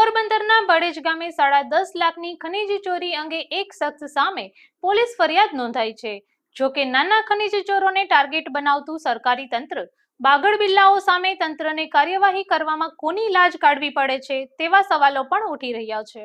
પોરબંદરના બડેજ ગામે સાડા દસ લાખની ખનીજ ચોરી અંગે એક શખ્સ સામે પોલીસ ફરિયાદ નોંધાઈ છે જો કે નાના ખનીજ ચોરોને ટાર્ગેટ બનાવતું સરકારી તંત્ર બાગડ બિલ્લાઓ સામે તંત્રને કાર્યવાહી કરવામાં કોની લાજ કાઢવી પડે છે તેવા સવાલો પણ ઉઠી રહ્યા છે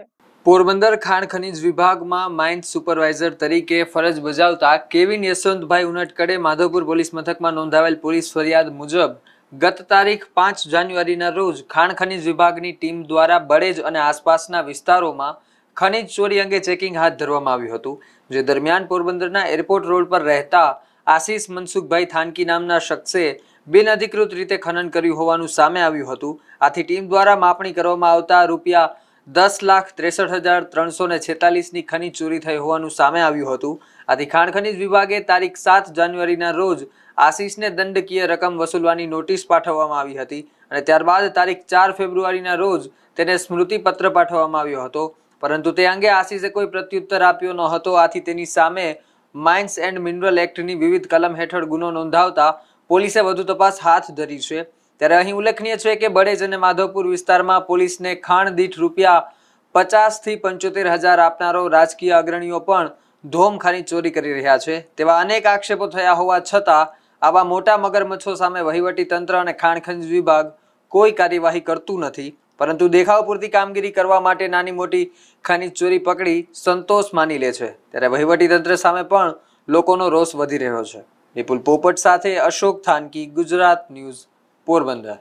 પોરબંદર ખાણ ખનીજ વિભાગમાં માઇન્ડ સુપરવાઇઝર તરીકે ફરજ બજાવતા કેવિન યશવંતભાઈ ઉનટકડે માધવપુર પોલીસ મથકમાં નોંધાવેલ પોલીસ ફરિયાદ મુજબ ગત તારીખ પાંચ જાન્યુઆરીના રોજ ખાણ ખનીજ વિભાગની ટીમ દ્વારા બળેજ અને આસપાસના વિસ્તારોમાં ખનીજ ચોરી અંગે ચેકિંગ હાથ ધરવામાં આવ્યું હતું જે દરમિયાન પોરબંદરના એરપોર્ટ રોડ પર રહેતા આશિષ મનસુખભાઈ થાનકી નામના શખ્સે બિનઅધિકૃત રીતે ખનન કર્યું હોવાનું સામે આવ્યું હતું આથી ટીમ દ્વારા માપણી કરવામાં આવતા રૂપિયા દસ લાખ ત્રેસઠ હજાર ત્રણસો ને છેતાલીસની ખનીજ ચોરી થઈ હોવાનું સામે આવ્યું હતું આથી ખાણ ખનીજ વિભાગે તારીખ સાત જાન્યુઆરીના રોજ આશીષને દંડકીય રકમ વસૂલવાની નોટિસ પાઠવવામાં આવી હતી અને ત્યારબાદ તારીખ ચાર ફેબ્રુઆરીના રોજ તેને સ્મૃતિપત્ર પાઠવવામાં આવ્યો હતો પરંતુ તે અંગે આશીષે કોઈ પ્રત્યુત્તર આપ્યો ન હતો આથી તેની સામે માઇન્સ એન્ડ મિનરલ એક્ટની વિવિધ કલમ હેઠળ ગુનો નોંધાવતા પોલીસે વધુ તપાસ હાથ ધરી છે ત્યારે અહીં ઉલ્લેખનીય છે કે બળેજ અને માધવપુર વિસ્તારમાં પોલીસને ખાણ દીઠ રૂપિયા પચાસથી પંચોતેર હજાર આપનારો રાજકીય અગ્રણીઓ પણ ધોમખાની ચોરી કરી રહ્યા છે તેવા અનેક આક્ષેપો થયા હોવા છતાં આવા મોટા મગરમચ્છો સામે વહીવટી તંત્ર અને ખાણખંજ વિભાગ કોઈ કાર્યવાહી કરતું નથી પરંતુ દેખાવ પૂરતી કામગીરી કરવા માટે નાની મોટી ખાની ચોરી પકડી સંતોષ માની લે છે ત્યારે વહીવટી તંત્ર સામે પણ લોકોનો રોષ વધી રહ્યો છે વિપુલ પોપટ સાથે અશોક થાનકી ગુજરાત ન્યૂઝ પોરબંદર